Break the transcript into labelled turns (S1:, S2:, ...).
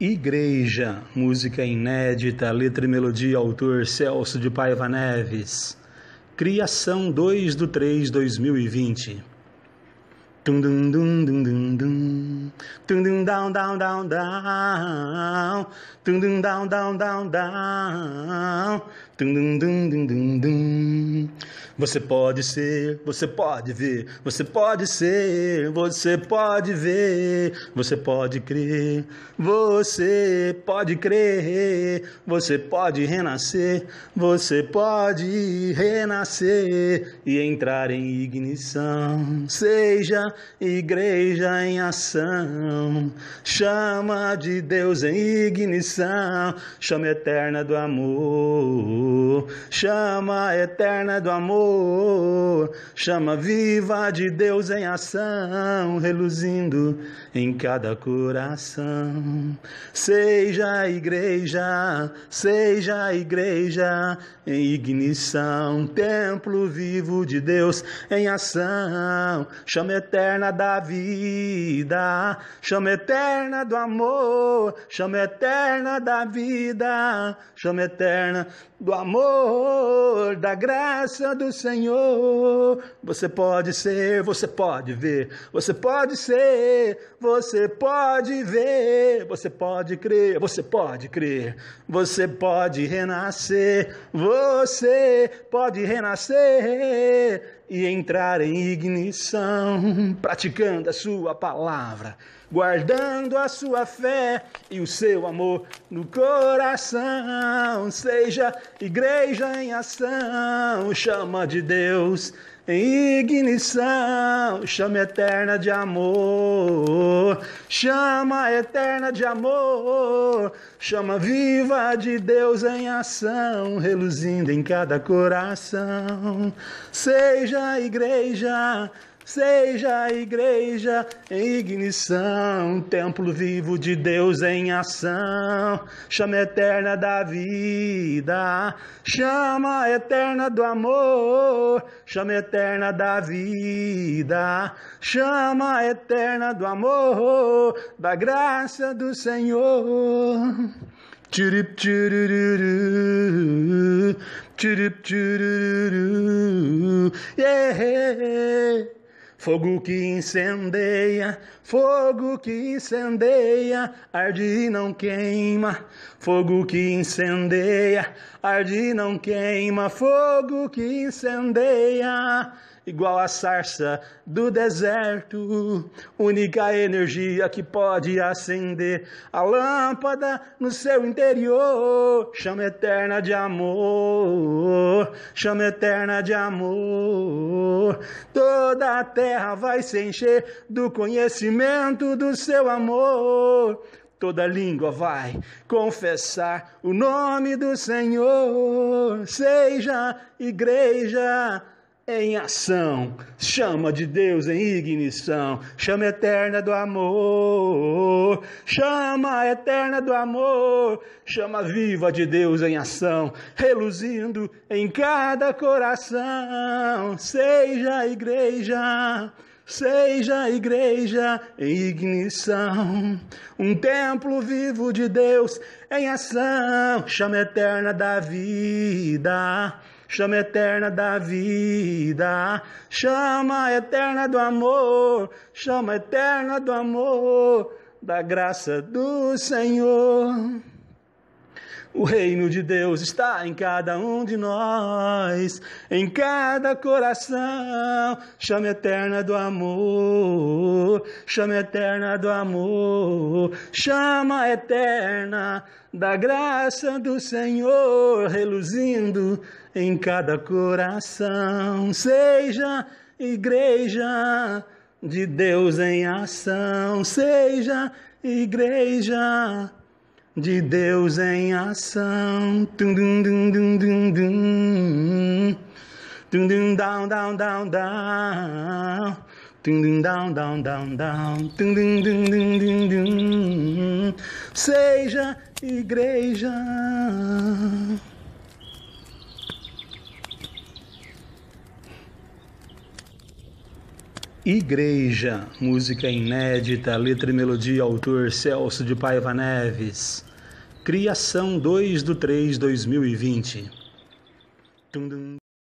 S1: Igreja, música inédita, letra e melodia, autor Celso de Paiva Neves. Criação 2 do 3 2020. Tum dum dum dum dum dum. Tum dum down down down down. Tum dum down down down down. Tum dum dum dum dum dum. Você pode ser, você pode ver, você pode ser, você pode ver, você pode crer, você pode crer, você pode renascer, você pode renascer e entrar em ignição. Seja igreja em ação, chama de Deus em ignição, chama eterna do amor, chama eterna do amor chama viva de Deus em ação, reluzindo em cada coração. Seja a igreja, seja a igreja em ignição, templo vivo de Deus em ação, chama eterna da vida, chama eterna do amor, chama eterna da vida, chama eterna do amor, da graça do Senhor. Você pode ser, você pode ver. Você pode ser, você pode ver. Você pode crer, você pode crer. Você pode renascer, você pode renascer e entrar em ignição, praticando a sua palavra guardando a sua fé e o seu amor no coração. Seja igreja em ação, chama de Deus em ignição, chama eterna de amor, chama eterna de amor, chama viva de Deus em ação, reluzindo em cada coração. Seja igreja Seja a igreja em ignição, templo vivo de Deus em ação, chama eterna da vida, chama eterna do amor, chama eterna da vida, chama eterna do amor, da graça do Senhor. yeah fogo que incendeia Fogo que incendeia, arde e não queima. Fogo que incendeia, arde e não queima. Fogo que incendeia, igual a sarça do deserto. Única energia que pode acender a lâmpada no seu interior. Chama eterna de amor, chama eterna de amor. Toda a terra vai se encher do conhecimento conhecimento do seu amor. Toda língua vai confessar o nome do Senhor. Seja igreja em ação, chama de Deus em ignição, chama eterna do amor, chama eterna do amor, chama viva de Deus em ação, reluzindo em cada coração, seja igreja Seja igreja em ignição, um templo vivo de Deus em ação, chama eterna da vida, chama eterna da vida, chama eterna do amor, chama eterna do amor, da graça do Senhor. O reino de Deus está em cada um de nós, em cada coração. Chama eterna do amor, chama eterna do amor, chama eterna da graça do Senhor, reluzindo em cada coração. Seja igreja de Deus em ação, seja igreja de Deus em ação. Dum, dum, dum, dum, dum, dum. Dum, dum, down, down, down, down. Dum, dum, down, down, down, down. Dum, dum, dum, dum, dum, dum. Seja igreja. Igreja, música inédita, letra e melodia, autor Celso de Paiva Neves. Criação 2 do 3 2020. Dum, dum.